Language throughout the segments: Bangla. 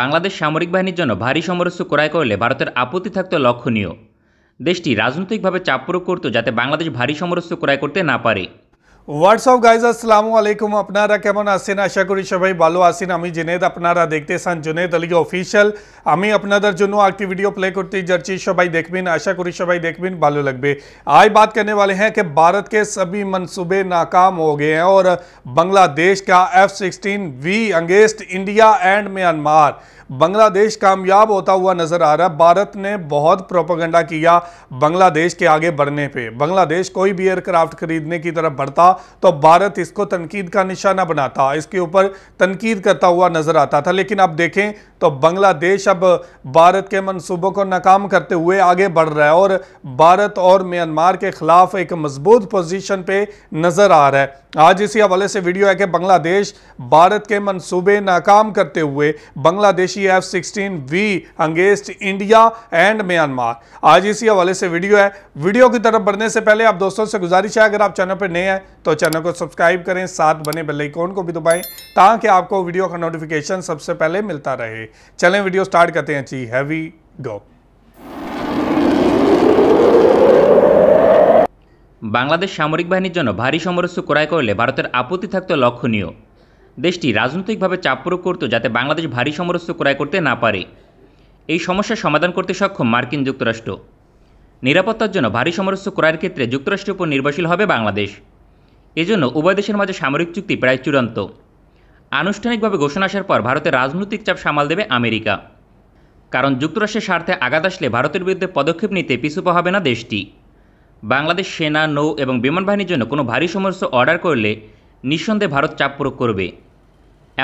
বাংলাদেশ সামরিক বাহিনীর জন্য ভারী সমরস্য ক্রয় করলে ভারতের আপত্তি থাকত লক্ষণীয় দেশটি রাজনৈতিকভাবে চাপ প্রয়োগ করত যাতে বাংলাদেশ ভারী সমরস্য ক্রয় করতে না পারে व्हाट्सअप गाइज असलम আলাইকুম कैमन आसें आशा करी सबाई भलो आसें আছেন अपनारा জুনেদ আপনারা जुनेद জুনেদ अफिसियल अपन আমি আপনাদের জন্য একটি ভিডিও जर्ची सबाई যাচ্ছি आशा करी सबाई করি भलो लगे आज बात करने वाले हैं कि भारत के सभी मनसूबे नाकाम हो गए हैं और बांग्लादेश का F sixteen V against India and Myanmar Bangladesh कामयाब होता हुआ नजर आ रहा है भारत ने बहुत प्रोपोगंडा किया बांग्लादेश के आगे बढ़ने पे बांग्लादेश कोई भी एयरक्राफ्ट खरीदने की तरफ बढ़ता तो भारत इसको तनकीद का निशाना बनाता इसके ऊपर तनकीद करता हुआ नज़र आता था लेकिन अब देखें तो बांग्लादेश अब भारत के मनसूबों को नाकाम करते हुए आगे बढ़ रहा है और भारत और म्यांमार के खिलाफ एक मजबूत पोजीशन पे नज़र आ रहा है आज इसी हवाले से वीडियो है कि बांग्लादेश भारत के मनसूबे नाकाम करते हुए Bangladeshi F sixteen V against India and Myanmar आज इसी हवाले से वीडियो है वीडियो की तरफ बढ़ने से पहले आप दोस्तों से गुजारिश है अगर आप चैनल पर नए हैं तो चैनल को सब्सक्राइब करें साथ बने बेल आइकॉन को भी दबाएं ताकि आपको वीडियो का नोटिफिकेशन सबसे पहले मिलता रहे चलें वीडियो स्टार्ट करते हैं जी हैवी गो বাংলাদেশ সামরিক বাহিনীর জন্য ভারী সমরস্য ক্রয় করলে ভারতের আপত্তি থাকত লক্ষণীয় দেশটি রাজনৈতিকভাবে চাপ প্রয়োগ করত যাতে বাংলাদেশ ভারী সমরস্য ক্রয় করতে না পারে এই সমস্যার সমাধান করতে সক্ষম মার্কিন যুক্তরাষ্ট্র নিরাপত্তার জন্য ভারী সমরস্য ক্রয়ের ক্ষেত্রে যুক্তরাষ্ট্রের উপর নির্ভরশীল হবে বাংলাদেশ এজন্য উভয় দেশের মাঝে সামরিক চুক্তি প্রায় চূড়ান্ত আনুষ্ঠানিকভাবে ঘোষণা আসার পর ভারতের রাজনৈতিক চাপ সামাল দেবে আমেরিকা কারণ যুক্তরাষ্ট্রের স্বার্থে আঘাত আসলে ভারতের বিরুদ্ধে পদক্ষেপ নিতে পিছুপা হবে না দেশটি বাংলাদেশ সেনা নৌ এবং বিমান বাহিনীর জন্য কোনো ভারী সমস্যা অর্ডার করলে নিঃসন্দেহে ভারত চাপ প্রয়োগ করবে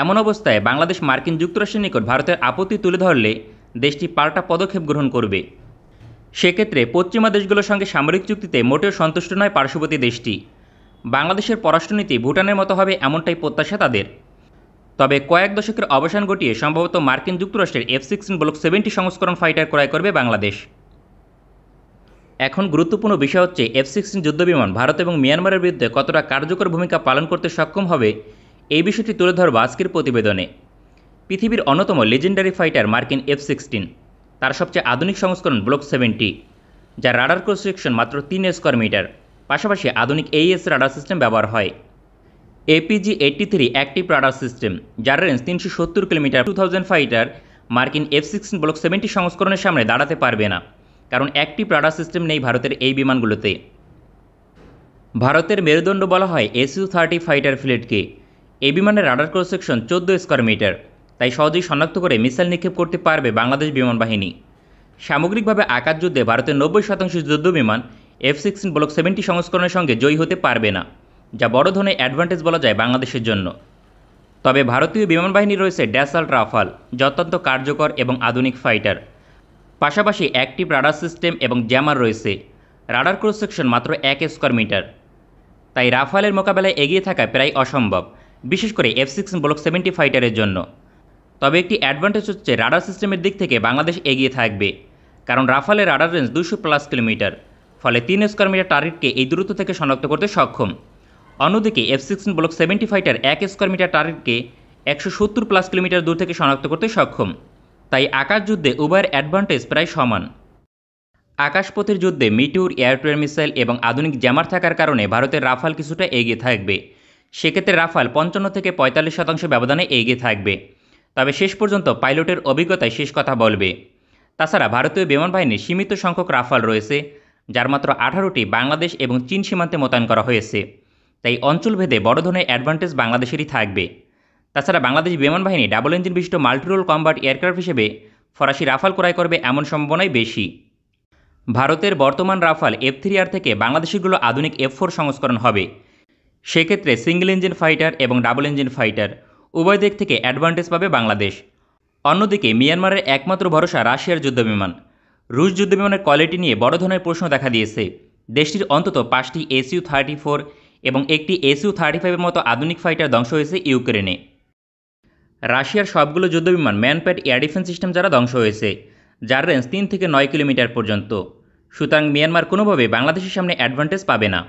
এমন অবস্থায় বাংলাদেশ মার্কিন যুক্তরাষ্ট্রের নিকট ভারতের আপত্তি তুলে ধরলে দেশটি পাল্টা পদক্ষেপ গ্রহণ করবে সেক্ষেত্রে পশ্চিমা দেশগুলোর সঙ্গে সামরিক চুক্তিতে মোটেও সন্তুষ্ট নয় পার্শ্ববর্তী দেশটি বাংলাদেশের পররাষ্ট্রনীতি ভুটানের মতো হবে এমনটাই প্রত্যাশা তাদের তবে কয়েক দশকের অবসান ঘটিয়ে সম্ভবত মার্কিন যুক্তরাষ্ট্রের এফ সিক্সটিন ব্লক সেভেন্টি সংস্করণ ফাইটার ক্রয় করবে বাংলাদেশ এখন গুরুত্বপূর্ণ বিষয় হচ্ছে এফ সিক্সটিন যুদ্ধবিমান ভারত এবং মিয়ানমারের বিরুদ্ধে কতটা কার্যকর ভূমিকা পালন করতে সক্ষম হবে এই বিষয়টি তুলে ধরব আজকের প্রতিবেদনে পৃথিবীর অন্যতম লেজেন্ডারি ফাইটার মার্কিন এফ সিক্সটিন তার সবচেয়ে আধুনিক সংস্করণ ব্লক সেভেন্টি যার রাডার ক্রস সেকশন মাত্র তিন স্কোয়ার মিটার পাশাপাশি আধুনিক এইএস রাডার সিস্টেম ব্যবহার হয় APG eighty three active radar system যার রেঞ্জ তিনশো সত্তর কিলোমিটার টু থাউজেন্ড ফাইটার মার্কিন এফ সিক্সটিন ব্লক সেভেন্টি সংস্করণের সামনে দাঁড়াতে পারবে না কারণ অ্যাক্টিভ রাডার সিস্টেম নেই ভারতের এই বিমানগুলোতে ভারতের মেরুদণ্ড বলা হয় এসইউ থার্টি ফাইটার ফ্লেটকে এই বিমানের রাডার ক্রস সেকশন চোদ্দো স্কোয়ার মিটার তাই সহজেই শনাক্ত করে মিসাইল নিক্ষেপ করতে পারবে বাংলাদেশ বিমান বাহিনী সামগ্রিকভাবে আকাশ যুদ্ধে ভারতের নব্বই শতাংশ যুদ্ধ বিমান এফ সিক্সটিন ব্লক সেভেন্টি সংস্করণের সঙ্গে জয়ী হতে পারবে না যা বড় ধরনের অ্যাডভান্টেজ বলা যায় বাংলাদেশের জন্য তবে ভারতীয় বিমান বাহিনী রয়েছে ড্যাসাল্ট রাফাল যত্যন্ত কার্যকর এবং আধুনিক ফাইটার পাশাপাশি একটি রাডার সিস্টেম এবং জ্যামার রয়েছে রাডার ক্রস সেকশন মাত্র এক স্কোয়ার মিটার তাই রাফালের মোকাবেলায় এগিয়ে থাকা প্রায় অসম্ভব বিশেষ করে এফ সিক্স ব্লক সেভেন্টি ফাইটারের জন্য তবে একটি অ্যাডভান্টেজ হচ্ছে রাডার সিস্টেমের দিক থেকে বাংলাদেশ এগিয়ে থাকবে কারণ রাফালের রাডার রেঞ্জ দুশো প্লাস কিলোমিটার ফলে তিন স্কোয়ার মিটার টার্গেটকে এই দূরত্ব থেকে শনাক্ত করতে সক্ষম অন্যদিকে F sixteen block seventy fighter এক স্কোয়ার মিটার টার্গেটকে একশো সত্তর প্লাস কিলোমিটার দূর থেকে শনাক্ত করতে সক্ষম তাই আকাশ যুদ্ধে উভয়ের অ্যাডভান্টেজ প্রায় সমান আকাশপথের যুদ্ধে মিটিউর এয়ারটোয়ার মিসাইল এবং আধুনিক জ্যামার থাকার কারণে ভারতের রাফাল কিছুটা এগিয়ে থাকবে সেক্ষেত্রে রাফাল পঞ্চান্ন থেকে পঁয়তাল্লিশ শতাংশ ব্যবধানে এগিয়ে থাকবে তবে শেষ পর্যন্ত পাইলটের অভিজ্ঞতায় শেষ কথা বলবে তাছাড়া ভারতীয় বিমান বাহিনীর সীমিত সংখ্যক রাফাল রয়েছে যার মাত্র আঠারোটি বাংলাদেশ এবং চীন সীমান্তে মোতায়েন করা হয়েছে তাই অঞ্চলভেদে বড় ধরনের অ্যাডভান্টেজ বাংলাদেশেরই থাকবে তাছাড়া বাংলাদেশ বিমান বাহিনী ডাবল ইঞ্জিন বিশিষ্ট মাল্টিরোল কম্বার্ট এয়ারক্রাফট হিসেবে ফরাসি রাফাল ক্রয় করবে এমন সম্ভাবনাই বেশি ভারতের বর্তমান রাফাল এফ থ্রি আর থেকে বাংলাদেশিগুলো আধুনিক এফ ফোর সংস্করণ হবে সেক্ষেত্রে সিঙ্গেল ইঞ্জিন ফাইটার এবং ডাবল ইঞ্জিন ফাইটার উভয় দিক থেকে অ্যাডভান্টেজ পাবে বাংলাদেশ অন্যদিকে মিয়ানমারের একমাত্র ভরসা রাশিয়ার যুদ্ধবিমান রুশ যুদ্ধবিমানের কোয়ালিটি নিয়ে বড় ধরনের প্রশ্ন দেখা দিয়েছে দেশটির অন্তত পাঁচটি এসইউ থার্টি ফোর এবং একটি এসইউ থার্টি ফাইভের মতো আধুনিক ফাইটার ধ্বংস হয়েছে ইউক্রেনে রাশিয়ার সবগুলো যুদ্ধবিমান ম্যানপ্যাড এয়ার ডিফেন্স সিস্টেম যারা ধ্বংস হয়েছে যার রেঞ্জ তিন থেকে নয় কিলোমিটার পর্যন্ত সুতরাং মিয়ানমার কোনোভাবে বাংলাদেশের সামনে অ্যাডভান্টেজ পাবে না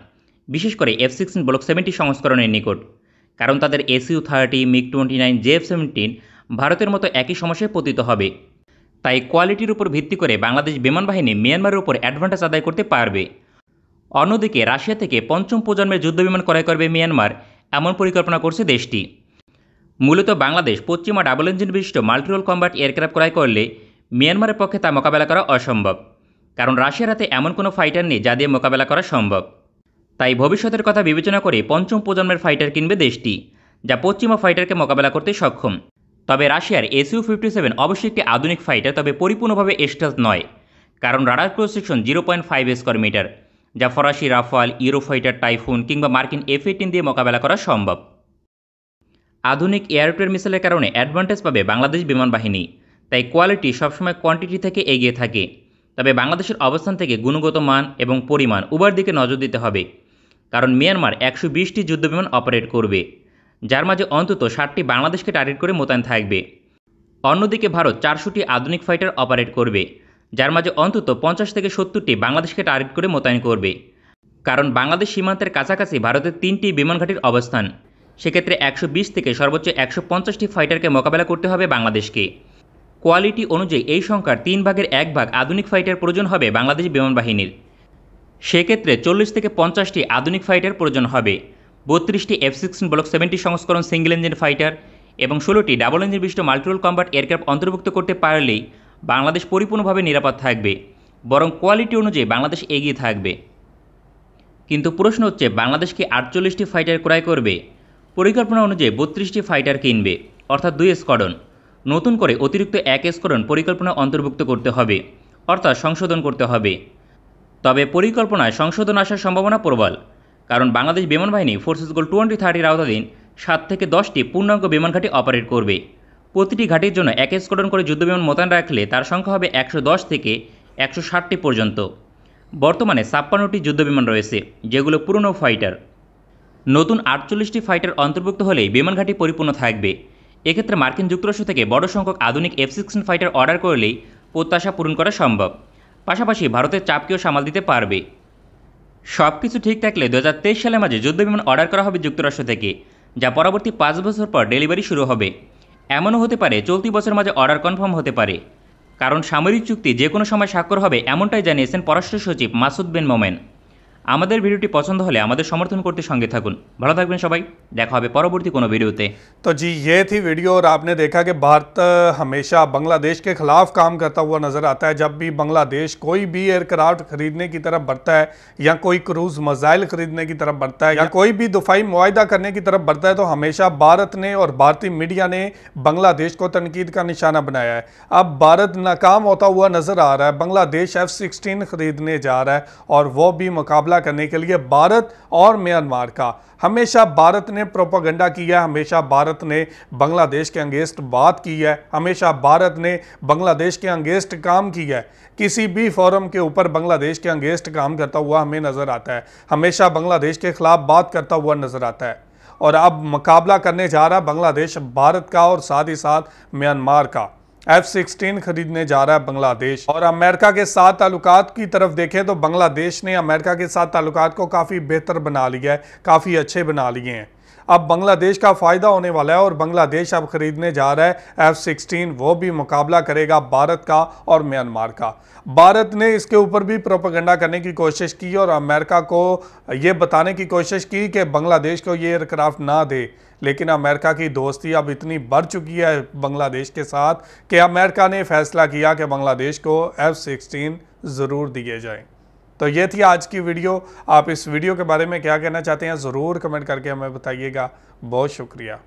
বিশেষ করে এফ সিক্সটিন ব্লক সেভেন্টি সংস্করণের নিকট কারণ তাদের SU thirty MiG twenty nine F seventeen ভারতের মতো একই সমস্যায় পতিত হবে তাই কোয়ালিটির উপর ভিত্তি করে বাংলাদেশ বিমান বাহিনী মিয়ানমারের উপর অ্যাডভান্টেজ আদায় করতে পারবে অন্যদিকে রাশিয়া থেকে পঞ্চম প্রজন্মের যুদ্ধ বিমান ক্রয় করবে মিয়ানমার এমন পরিকল্পনা করছে দেশটি মূলত বাংলাদেশ পশ্চিমা ডাবল ইঞ্জিন বিশিষ্ট মাল্টিরোল কম্বাট এয়ারক্রাফট ক্রয় করলে মিয়ানমারের পক্ষে তা মোকাবেলা করা অসম্ভব কারণ রাশিয়ার হাতে এমন কোনো ফাইটার নেই যা দিয়ে মোকাবেলা করা সম্ভব তাই ভবিষ্যতের কথা বিবেচনা করে পঞ্চম প্রজন্মের ফাইটার কিনবে দেশটি যা পশ্চিমা ফাইটারকে মোকাবেলা করতে সক্ষম তবে রাশিয়ার এসইউ ফিফটি সেভেন অবশ্যই একটি আধুনিক ফাইটার তবে পরিপূর্ণভাবে এস্টাস নয় কারণ radar cross section zero point five square metre যা ফরাসি রাফাল ইউরোফাইটার টাইফুন কিংবা মার্কিন এফ এইটিন দিয়ে মোকাবেলা করা সম্ভব আধুনিক এয়ারটুয়ের মিসাইলের কারণে অ্যাডভান্টেজ পাবে বাংলাদেশ বিমান বাহিনী তাই কোয়ালিটি সবসময় কোয়ান্টিটি থেকে এগিয়ে থাকে তবে বাংলাদেশের অবস্থান থেকে গুণগত মান এবং পরিমাণ উভয়ের দিকে নজর দিতে হবে কারণ মিয়ানমার একশো বিশটি যুদ্ধবিমান অপারেট করবে যার মাঝে অন্তত ষাটটি বাংলাদেশকে টার্গেট করে মোতায়েন থাকবে অন্যদিকে ভারত চারশোটি আধুনিক ফাইটার অপারেট করবে যার মাঝে অন্তত পঞ্চাশ থেকে সত্তরটি বাংলাদেশকে টার্গেট করে মোতায়েন করবে কারণ বাংলাদেশ সীমান্তের কাছাকাছি ভারতের তিনটি বিমানঘাটির অবস্থান সেক্ষেত্রে একশো বিশ থেকে সর্বোচ্চ একশো পঞ্চাশটি ফাইটারকে মোকাবেলা করতে হবে বাংলাদেশকে কোয়ালিটি অনুযায়ী এই সংখ্যার তিন ভাগের এক ভাগ আধুনিক ফাইটার প্রয়োজন হবে বাংলাদেশ বিমান বাহিনীর সেক্ষেত্রে চল্লিশ থেকে পঞ্চাশটি আধুনিক ফাইটার প্রয়োজন হবে বত্রিশটি এফ সিক্সটিন ব্লক সেভেন্টি সংস্করণ সিঙ্গেল ইঞ্জিন ফাইটার এবং ষোলোটি ডাবল ইঞ্জিন বিশিষ্ট মাল্টিপল কম্বাট এয়ারক্রাফট অন্তর্ভুক্ত করতে পারলেই বাংলাদেশ পরিপূর্ণভাবে নিরাপদ থাকবে বরং কোয়ালিটি অনুযায়ী বাংলাদেশ এগিয়ে থাকবে কিন্তু প্রশ্ন হচ্ছে বাংলাদেশ কি আটচল্লিশটি ফাইটার ক্রয় করবে পরিকল্পনা অনুযায়ী বত্রিশটি ফাইটার কিনবে অর্থাৎ দুই স্কোয়াডন নতুন করে অতিরিক্ত এক স্কোয়াডন পরিকল্পনা অন্তর্ভুক্ত করতে হবে অর্থাৎ সংশোধন করতে হবে তবে পরিকল্পনায় সংশোধন আসার সম্ভাবনা প্রবল কারণ বাংলাদেশ বিমান বাহিনী ফোর্সেস গোল টোয়েন্টি থার্টির আওতাধীন সাত থেকে দশটি পূর্ণাঙ্গ বিমান ঘাঁটি অপারেট করবে প্রতিটি ঘাঁটির জন্য এক স্কোয়াডন করে যুদ্ধবিমান মোতায়েন রাখলে তার সংখ্যা হবে একশো দশ থেকে একশো ষাটটি পর্যন্ত বর্তমানে ছাপ্পান্নটি যুদ্ধবিমান রয়েছে যেগুলো পুরনো ফাইটার নতুন আটচল্লিশটি ফাইটার অন্তর্ভুক্ত হলেই বিমান ঘাঁটি পরিপূর্ণ থাকবে এক্ষেত্রে মার্কিন যুক্তরাষ্ট্র থেকে বড় সংখ্যক আধুনিক এফ সিক্সটিন ফাইটার অর্ডার করলেই প্রত্যাশা পূরণ করা সম্ভব পাশাপাশি ভারতের চাপকেও সামাল দিতে পারবে সব কিছু ঠিক থাকলে দু সালের মাঝে যুদ্ধবিমান অর্ডার করা হবে যুক্তরাষ্ট্র থেকে যা পরবর্তী পাঁচ বছর পর ডেলিভারি শুরু হবে এমনও হতে পারে চলতি বছর মাঝে অর্ডার কনফার্ম হতে পারে কারণ সামরিক চুক্তি যে কোনো সময় স্বাক্ষর হবে এমনটাই জানিয়েছেন পররাষ্ট্র সচিব মাসুদ বিন মোমেন আমাদের ভিডিওটি পছন্দ হলে আমাদের সমর্থন করতে সঙ্গে থাকুন ভালো থাকবেন সবাই দেখা হবে পরবর্তী কোনো ভিডিওতে तो जी ये थी वीडियो और आपने देखा कि भारत हमेशा बांग्लादेश के खिलाफ काम करता हुआ नज़र आता है जब भी बांग्लादेश कोई भी एयरक्राफ्ट खरीदने की तरफ बढ़ता है या कोई क्रूज मिसाइल खरीदने की तरफ बढ़ता है या कोई भी दुफाई मुआदा करने की तरफ बढ़ता है तो हमेशा भारत ने और भारतीय मीडिया ने बांग्लादेश को तनकीद का निशाना बनाया है अब भारत नाकाम होता हुआ नज़र आ रहा है बांग्लादेश एफ सिक्सटीन खरीदने जा रहा है और वो भी मुकाबला करने के लिए भारत और म्यांमार का हमेशा भारत ने प्रोपागंडा किया हमेशा भारत ने बांग्लादेश के अंगेंस्ट बात की है हमेशा भारत ने बांग्लादेश के अंगेंस्ट काम किया है किसी भी फोरम के ऊपर बांग्लादेश के अंगेंस्ट काम करता हुआ हमें नज़र आता है हमेशा बांग्लादेश के ख़िलाफ़ बात करता हुआ नज़र आता है और अब मुकाबला करने जा रहा बांग्लादेश भारत का और साथ ही साथ म्यांमार का एफ सिक्सटीन खरीदने जा रहा है बांग्लादेश और अमेरिका के साथ तालुकात की तरफ देखें तो बांग्लादेश ने अमेरिका के साथ तालुकात को काफ़ी बेहतर बना लिया है काफ़ी अच्छे बना लिए हैं अब बांग्लादेश का फ़ायदा होने वाला है और बांग्लादेश अब खरीदने जा रहा है एफ सिक्सटीन वो भी मुकाबला करेगा भारत का और म्यांमार का भारत ने इसके ऊपर भी प्रोपगंडा करने की कोशिश की और अमेरिका को ये बताने की कोशिश की कि बांग्लादेश को ये एयरक्राफ्ट ना दे लेकिन अमेरिका की दोस्ती अब इतनी बढ़ चुकी है बांग्लादेश के साथ कि अमेरिका ने फैसला किया कि बांग्लादेश को एफ सिक्सटीन ज़रूर दिए जाएँ तो ये थी आज की वीडियो आप इस वीडियो के बारे में क्या कहना चाहते हैं ज़रूर कमेंट करके हमें बताइएगा बहुत शुक्रिया